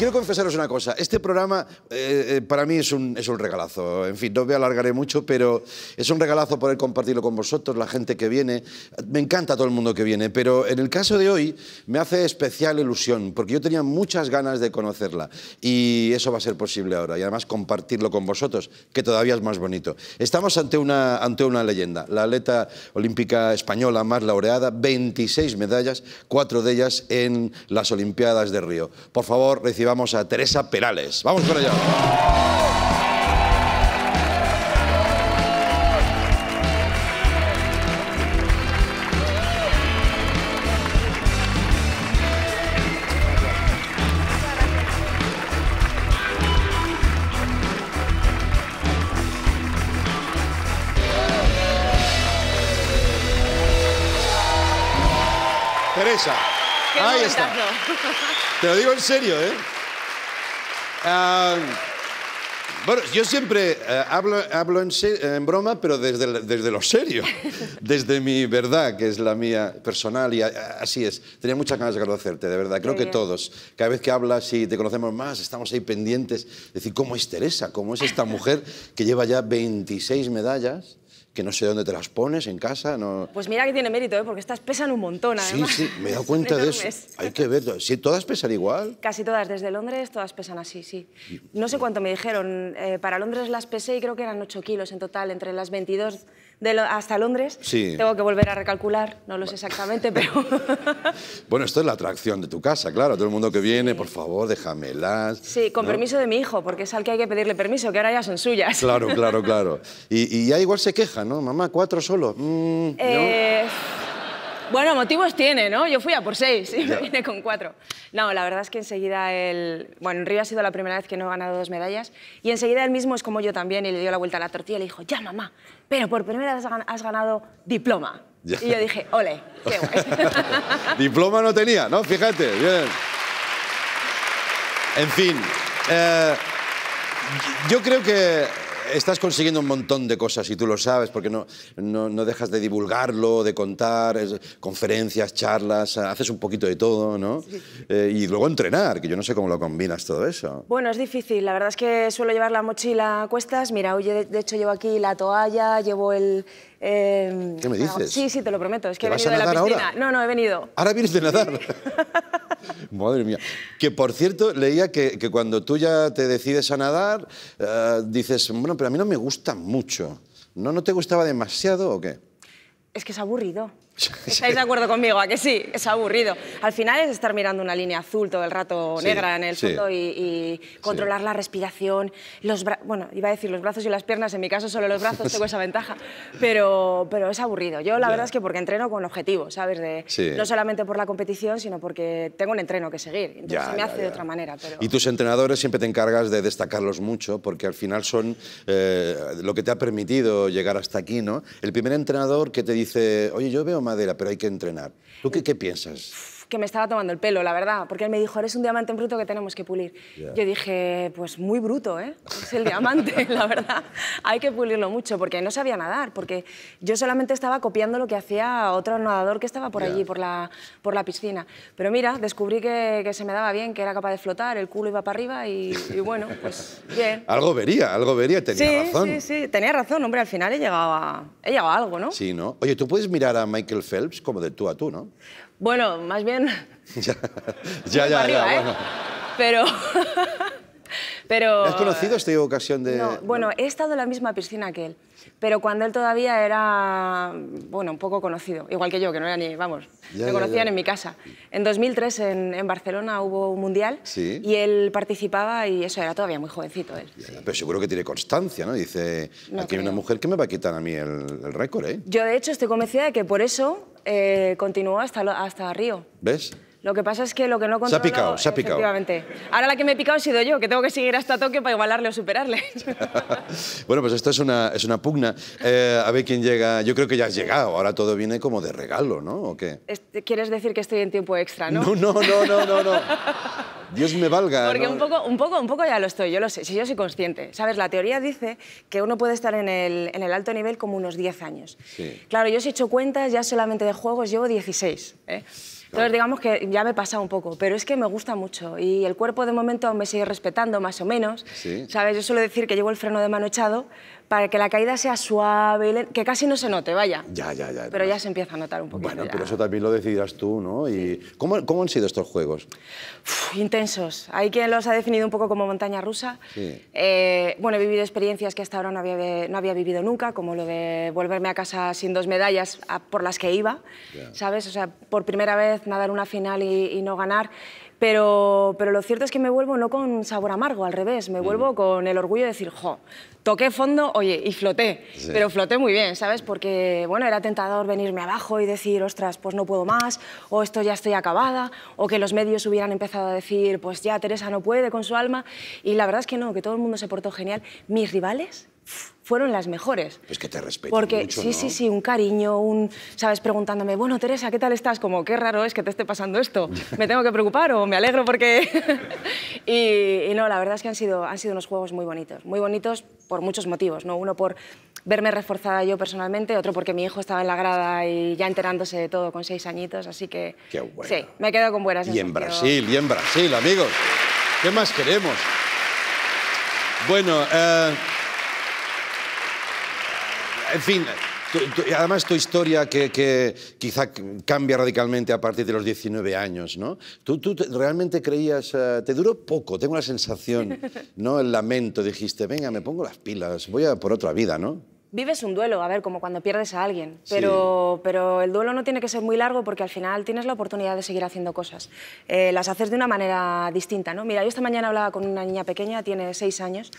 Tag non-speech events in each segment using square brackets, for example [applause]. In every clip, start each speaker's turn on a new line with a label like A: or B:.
A: Quiero confesaros una cosa, este programa eh, eh, para mí es un, es un regalazo, en fin, no me alargaré mucho, pero es un regalazo poder compartirlo con vosotros, la gente que viene, me encanta todo el mundo que viene, pero en el caso de hoy me hace especial ilusión, porque yo tenía muchas ganas de conocerla y eso va a ser posible ahora, y además compartirlo con vosotros, que todavía es más bonito. Estamos ante una, ante una leyenda, la atleta olímpica española más laureada, 26 medallas, cuatro de ellas en las Olimpiadas de Río. Por favor, recibamos vamos a Teresa Perales. Vamos con allá. Teresa. Ahí está. Te lo digo en serio, ¿eh? Ah, bueno, yo siempre eh, hablo, hablo en, broma, pero desde, desde lo serio, [laughs] desde mi verdad, que es la mía personal, y así es. Tenía muchas ganas de conocerte, de verdad. Creo que todos, cada vez que hablas y te conocemos más, estamos ahí pendientes. de decir, ¿cómo es Teresa? ¿Cómo es esta mujer que lleva ya 26 medallas? que no sé dónde te las pones, en casa. No...
B: Pues mira que tiene mérito, ¿eh? porque estas pesan un montón, Sí, sí, me he dado [laughs] cuenta de eso.
A: Hay que ver, ¿todas pesan igual?
B: Casi todas, desde Londres todas pesan así, sí. No sé cuánto me dijeron, eh, para Londres las pesé y creo que eran 8 kilos en total, entre las 22 hasta Londres. Sí. Tengo que volver a recalcular, no lo sé exactamente, [laughs] pero...
A: bueno, esto es la atracción de tu casa, claro. Todo el mundo que viene, por favor, déjamelas. Sí, con permiso
B: de mi hijo, porque es al que hay que pedirle permiso, que ahora ya son suyas. Claro, claro,
A: claro. [laughs] Y, ya igual se queja, ¿no? Mamá, cuatro solo. Mm, eh...
B: Bueno, motivos tiene, ¿no? Yo fui a por seis y me vine con cuatro. No, la verdad es que enseguida el... Bueno, en Río ha sido la primera vez que no he ganado dos medallas y enseguida él mismo es como yo también y le dio la vuelta a la tortilla y le dijo, ya mamá, pero por primera vez has ganado diploma. Y yo dije, ole, qué [laughs] guay.
A: [laughs] diploma no tenía, ¿no? Fíjate, bien. En fin, eh, yo creo que estás consiguiendo un montón de cosas y tú lo sabes porque no, no, dejas de divulgarlo, de contar, conferencias, charlas, haces un poquito de todo, ¿no? Eh, y luego entrenar, que yo no sé cómo lo combinas todo eso.
B: Bueno, es difícil. La verdad es que suelo llevar la mochila a cuestas. Mira, oye, de hecho llevo aquí la toalla, llevo el, em, ¿Qué me dices? sí, sí, te lo prometo. Es que he venido de la piscina. Ahora? No, no, he venido.
A: Ahora vienes de nadar. [laughs] [laughs] Madre mía. Que por cierto, leía que, cuando tú ya te decides a nadar, eh, dices, bueno, pero a mí no me gusta mucho. ¿No, ¿No te gustaba demasiado o qué?
B: Es que es aburrido. [laughs] ¿Estáis de acuerdo conmigo? ¿A que sí? Es aburrido. Al final es estar mirando una línea azul todo el rato, negra en el fondo, y, controlar la respiración, los bueno, iba a decir los brazos y las piernas, en mi caso solo los brazos [laughs] tengo esa ventaja, pero, pero es aburrido. Yo la verdad es que porque entreno con objetivos, ¿sabes? No solamente por la competición, sino porque tengo un entreno que seguir, entonces se me hace de otra manera.
A: Y tus entrenadores siempre te encargas de destacarlos mucho, porque al final son eh, lo que te ha permitido llegar hasta aquí, ¿no? El primer entrenador que te dice, oye, yo veo más pero hay que entrenar. ¿Tú qué piensas?
B: que me estaba tomando el pelo, la verdad, porque él me dijo, eres un diamante bruto que tenemos que pulir. Yo dije, pues muy bruto, ¿eh? Es el diamante, [laughs] la verdad. Hay que pulirlo mucho, porque no sabía nadar, porque yo solamente estaba copiando lo que hacía otro nadador que estaba por allí, por la, por la piscina. Pero mira, descubrí que, se me daba bien, que era capaz de flotar, el culo iba para arriba y,
A: bueno, pues [laughs] bien. algo vería, algo vería, tenía razón. Sí,
B: sí, tenía razón, hombre, al final he llegado, he llegado a algo, ¿no?
A: Sí, ¿no? Oye, tú puedes mirar a Michael Phelps como de tú a tú, ¿no?
B: Bueno, más bien... [laughs] ya,
A: ya, ya, ¿eh? bueno.
B: Pero... [laughs] pero... ¿Has conocido
A: esta ocasión de...? bueno,
B: he estado en la misma piscina que él, pero cuando él todavía era, bueno, un poco conocido, igual que yo, que no era ni, vamos, me conocían en mi casa. En 2003 en, Barcelona hubo un mundial y él participaba y eso, era todavía muy jovencito él.
A: Pero seguro que tiene constancia, ¿no? Dice, aquí hay una mujer que me va a quitar a mí el, el récord, ¿eh?
B: Yo, de hecho, estoy convencida de que por eso eh, continuó hasta, hasta Río. ¿Ves? Lo que pasa es que lo que no controlo... Se ha picado, se ha picado. Ahora la que me he picado he sido yo, que tengo que seguir hasta Tokio para igualarle o superarle.
A: [laughs] bueno, pues esto es una, es una pugna. Eh, a ver quién llega. Yo creo que ya has llegado. Ahora todo viene como de regalo, ¿no? ¿O qué?
B: Este, quieres decir que estoy en tiempo extra, ¿no? No, no, no, no, no. no. [laughs]
A: Dios me valga. Porque un,
B: poco, un, poco, un poco ya lo estoy, yo lo sé, si yo soy consciente. ¿Sabes? La teoría dice que uno puede estar en el, alto nivel como unos 10 años. Claro, yo si he hecho cuentas ya solamente de juegos llevo 16. ¿eh? Entonces, digamos que ya me pasa un poco, pero es que me gusta mucho y el cuerpo de momento aún me sigue respetando más o menos. ¿Sabes? Yo suelo decir que llevo el freno de mano echado para que la caída sea suave, que casi no se note, vaya. Ya, ya, ya. Pero ya se empieza a notar un poquito. Bueno,
A: pero eso también lo decidirás tú, ¿no? ¿Y ¿cómo, ¿cómo, han sido estos juegos?
B: intensos. Hay quien los ha definido un poco como montaña rusa. Eh, bueno, he vivido experiencias que hasta ahora no había, no había vivido nunca, como lo de volverme a casa sin dos medallas por las que iba, ¿sabes? O sea, por primera vez nadar una final y, no ganar. Pero, lo cierto es que me vuelvo no con sabor amargo, al revés, me vuelvo mm. con el orgullo de decir, jo, toqué fondo, oye, y floté, pero floté muy bien, ¿sabes? Porque, bueno, era tentador venirme abajo y decir, ostras, pues no puedo más, o esto ya estoy acabada, o que los medios hubieran empezado a decir, pues ya Teresa no puede con su alma, y la verdad es que no, que todo el mundo se portó genial. Mis rivales, fueron las mejores. Es
A: pues que te respeto. Porque sí, sí, sí,
B: un cariño, un, sabes, preguntándome, bueno, Teresa, ¿qué tal estás? Como, qué raro es que te esté pasando esto. ¿Me tengo que preocupar o me alegro porque... [laughs] y, no, la verdad es que han sido, han sido unos juegos muy bonitos. Muy bonitos por muchos motivos, ¿no? Uno por verme reforzada yo personalmente, otro porque mi hijo estaba en la grada y ya enterándose de todo con seis añitos, así que... Qué bueno. Sí, me he quedado con buenas. Y en Brasil,
A: y en Brasil, amigos. ¿Qué más queremos? Bueno, eh, en fin, además tu historia que, quizá cambia radicalmente a partir de los 19 años, ¿no? Tú, realmente creías, eh, te duró poco, tengo la sensación, ¿no? El lamento, dijiste, venga, me pongo las pilas, voy a por otra vida, ¿no?
B: Vives un duelo, a ver, como cuando pierdes a alguien, pero, pero el duelo no tiene que ser muy largo porque al final tienes la oportunidad de seguir haciendo cosas. Eh, las haces de una manera distinta, ¿no? Mira, yo esta mañana hablaba con una niña pequeña, tiene seis años,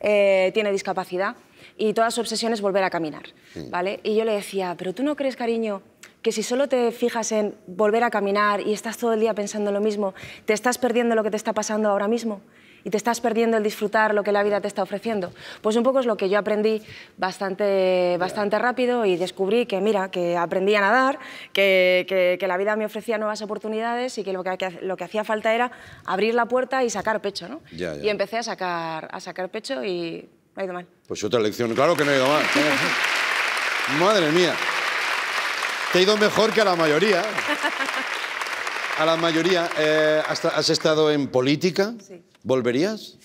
B: eh, tiene discapacidad y toda su obsesión es volver a caminar, ¿vale? Y yo le decía, pero tú no crees, cariño, que si solo te fijas en volver a caminar y estás todo el día pensando lo mismo, te estás perdiendo lo que te está pasando ahora mismo y te estás perdiendo el disfrutar lo que la vida te está ofreciendo. Pues un poco es lo que yo aprendí bastante, bastante rápido y descubrí que, mira, que aprendí a nadar, que, la vida me ofrecía nuevas oportunidades y que lo que, lo que hacía falta era abrir la puerta y sacar pecho, ¿no?
A: Y empecé
B: a sacar, a sacar pecho y ha ido mal.
A: Pues otra lección, claro que no ha ido mal. [laughs] Madre mía. Te ha ido mejor que a la mayoría. A la mayoría. Eh, ¿Has estado en política? ¿Volverías?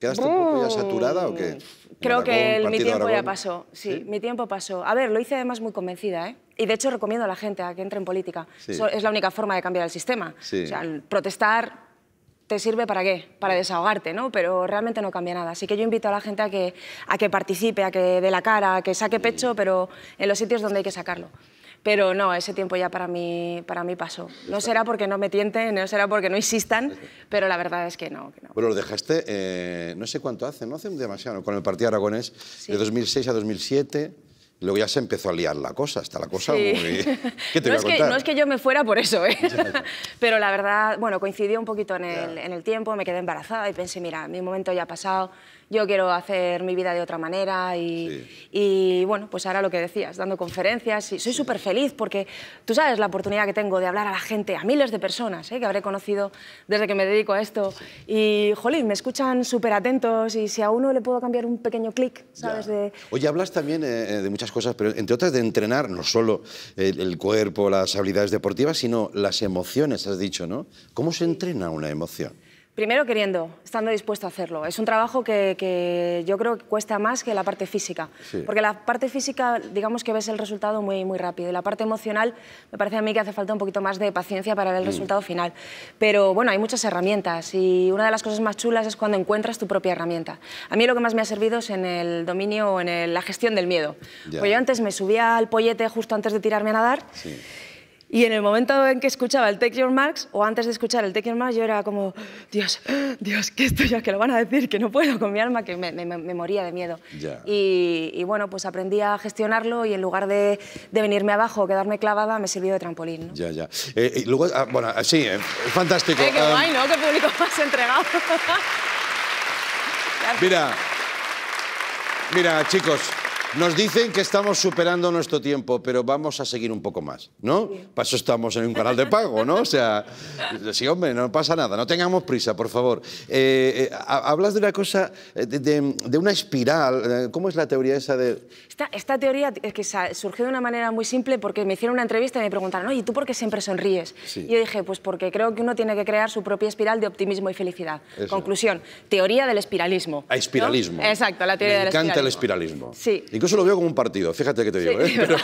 A: ¿Quedaste un poco ya saturada o qué?
B: Creo que mi tiempo ya pasó. Sí, mi tiempo pasó. A ver, lo hice además muy convencida, ¿eh? Y de hecho recomiendo a la gente a que entre en política. es la única forma de cambiar el sistema. Sí. O sea, protestar, te sirve para qué, para desahogarte, ¿no? Pero realmente no cambia nada. Así que yo invito a la gente a que, a que participe, a que dé la cara, a que saque pecho, pero en los sitios donde hay que sacarlo. Pero no, ese tiempo ya para mí, para mí pasó. No será porque no me tienten, no será porque no insistan, pero la verdad es que no.
A: Bueno, lo dejaste, eh, no sé cuánto hace, no hace demasiado, con el Partido Aragonés, de 2006 a 2007. Luego ya se empezó a liar la cosa, hasta la cosa ¿Qué te [laughs] es Que, no es
B: que yo me fuera por eso, ¿eh? [laughs] pero la verdad, bueno, coincidió un poquito en el, en el, tiempo, me quedé embarazada y pensé, mira, mi momento ya ha pasado, yo quiero hacer mi vida de otra manera y, bueno, pues ahora lo que decías, dando conferencias y soy súper feliz porque tú sabes la oportunidad que tengo de hablar a la gente, a miles de personas ¿eh? que habré conocido desde que me dedico a esto y, jolín, me escuchan súper atentos y si a uno le puedo cambiar un pequeño clic, ¿sabes? De...
A: Oye, hablas también eh, eh, de muchas cosas, pero entre otras de entrenar no solo el cuerpo, las habilidades deportivas, sino las emociones, has dicho, ¿no? ¿Cómo se entrena una emoción?
B: Primero queriendo, estando dispuesto a hacerlo. Es un trabajo que, yo creo que cuesta más que la parte física. Porque la parte física, digamos que ves el resultado muy, muy rápido. Y la parte emocional, me parece a mí que hace falta un poquito más de paciencia para ver el mm. resultado final. Pero bueno, hay muchas herramientas y una de las cosas más chulas es cuando encuentras tu propia herramienta. A mí lo que más me ha servido es en el dominio, en la gestión del miedo. Porque yo antes me subía al pollete justo antes de tirarme a nadar. Sí y en el momento en que escuchaba el Take Your Marks, o antes de escuchar el Take Your Marks, yo era como, Dios, Dios, que esto ya que lo van a decir, que no puedo con mi alma, que me, moría de miedo. Y, bueno, pues aprendí a gestionarlo y en lugar de, venirme abajo, o quedarme clavada, me sirvió de trampolín.
A: ¿no? Ya, ya. y eh, eh, luego, ah, bueno, eh, sí, fantástico. qué ah. guay,
B: ¿no? Qué público más entregado.
A: Mira, mira, chicos, nos dicen que estamos superando nuestro tiempo, pero vamos a seguir un poco más, ¿no? Para eso estamos en un canal de pago, ¿no? O sea, sí, hombre, no pasa nada, no tengamos prisa, por favor. Eh, eh, hablas de una cosa, eh, de, una espiral, ¿cómo es la teoría esa de...?
B: Esta, teoría es que surgió de una manera muy simple porque me hicieron una entrevista y me preguntaron, oye, ¿tú por qué siempre sonríes? Y yo dije, pues porque creo que uno tiene que crear su propia espiral de optimismo y felicidad. Conclusión, teoría del espiralismo. A ah, espiralismo. Exacto, la teoría del espiralismo. Me encanta el
A: espiralismo. Sí. Incluso lo veo como un partido, fíjate que te digo. ¿eh? [laughs] pero,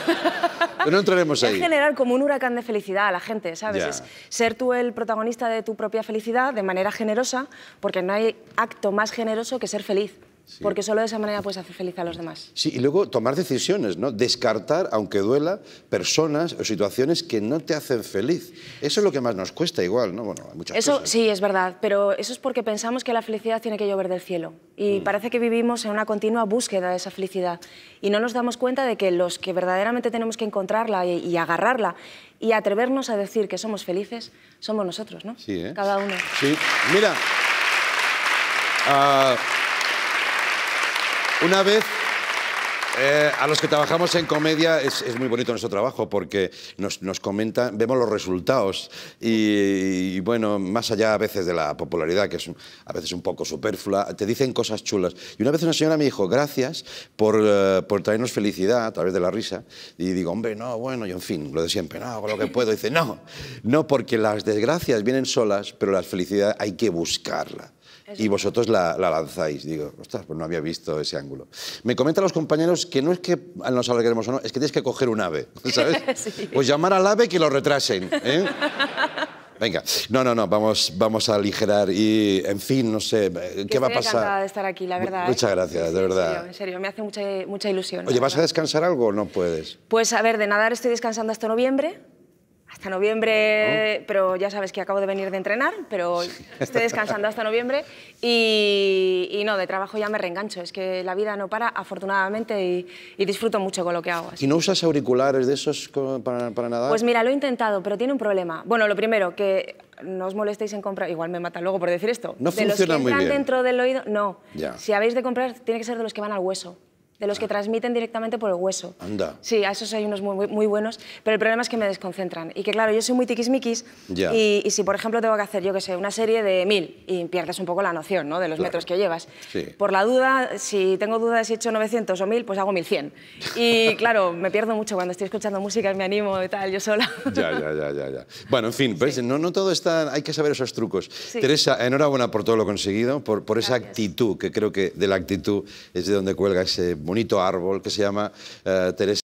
A: no entraremos ahí. Es
B: generar como un huracán de felicidad a la gente, ¿sabes? Es ser tú el protagonista de tu propia felicidad de manera generosa, porque no hay acto más generoso que ser feliz. Porque solo de esa manera puedes hacer feliz a los demás.
A: Sí, y luego tomar decisiones, ¿no? Descartar, aunque duela, personas o situaciones que no te hacen feliz. Eso es lo que más nos cuesta igual, ¿no? Bueno, hay muchas
B: eso, sí, es verdad, pero eso es porque pensamos que la felicidad tiene que llover del cielo. Y mm. parece que vivimos en una continua búsqueda de esa felicidad. Y no nos damos cuenta de que los que verdaderamente tenemos que encontrarla y, agarrarla y atrevernos a decir que somos felices, somos nosotros, ¿no? Sí, ¿eh? Cada uno.
A: Sí, mira... Ah, una vez eh, a los que trabajamos en comedia es, muy bonito nuestro trabajo porque nos, nos comentan, vemos los resultados y, bueno, más allá a veces de la popularidad, que es a veces un poco superflua, te dicen cosas chulas. Y una vez una señora me dijo, gracias por, eh, por traernos felicidad a través de la risa. Y digo, hombre, no, bueno, y en fin, lo de siempre, no, con lo que puedo. dice, no, no, porque las desgracias vienen solas, pero la felicidad hay que buscarla y vosotros la, lanzáis. Digo, ostras, pues no había visto ese ángulo. Me comentan los compañeros que no es que nos alarguemos o no, es que tienes que coger un ave, [laughs] ¿sabes? Pues llamar al ave que lo retrasen. ¿eh? Venga, no, no, no, vamos, vamos a aligerar y, en fin, no sé, eh, ¿qué va a pasar? encantada
B: de estar aquí, la verdad. ¿eh? Muchas
A: gracias, de verdad. En
B: serio, me hace mucha, mucha ilusión. Oye, ¿vas a
A: descansar algo o no puedes?
B: Pues a ver, de nadar estoy descansando hasta noviembre, hasta noviembre, pero ya sabes que acabo de venir de entrenar, pero estoy descansando hasta noviembre y, no, de trabajo ya me reengancho, es que la vida no para afortunadamente y, disfruto mucho con lo que hago.
A: ¿Y no usas auriculares de esos para, para nadar? Pues
B: mira, lo he intentado, pero tiene un problema. Bueno, lo primero, que no os molestéis en comprar, igual me mata luego por decir esto. No funciona los que dentro del oído, no. Si habéis de comprar, tiene que ser de los que van al hueso de los que transmiten directamente por el hueso. Anda. Sí, a esos hay unos muy, muy buenos, pero el problema es que me desconcentran. Y que claro, yo soy muy tiquismiquis ya. Y, si, por ejemplo, tengo que hacer, yo que sé, una serie de mil y pierdes un poco la noción ¿no? de los metros que llevas. Por la duda, si tengo duda de si he hecho 900 o 1000, pues hago 1100. Y [laughs] claro, me pierdo mucho cuando estoy escuchando música y me animo y tal, yo sola.
A: Ya, ya, ya, ya. Bueno, en fin, pues, no, no todo está, hay que saber esos trucos. Teresa, enhorabuena por todo lo conseguido, por, por esa actitud, que creo que de la actitud es de donde cuelga ese bonito árbol que se llama eh, Teresa.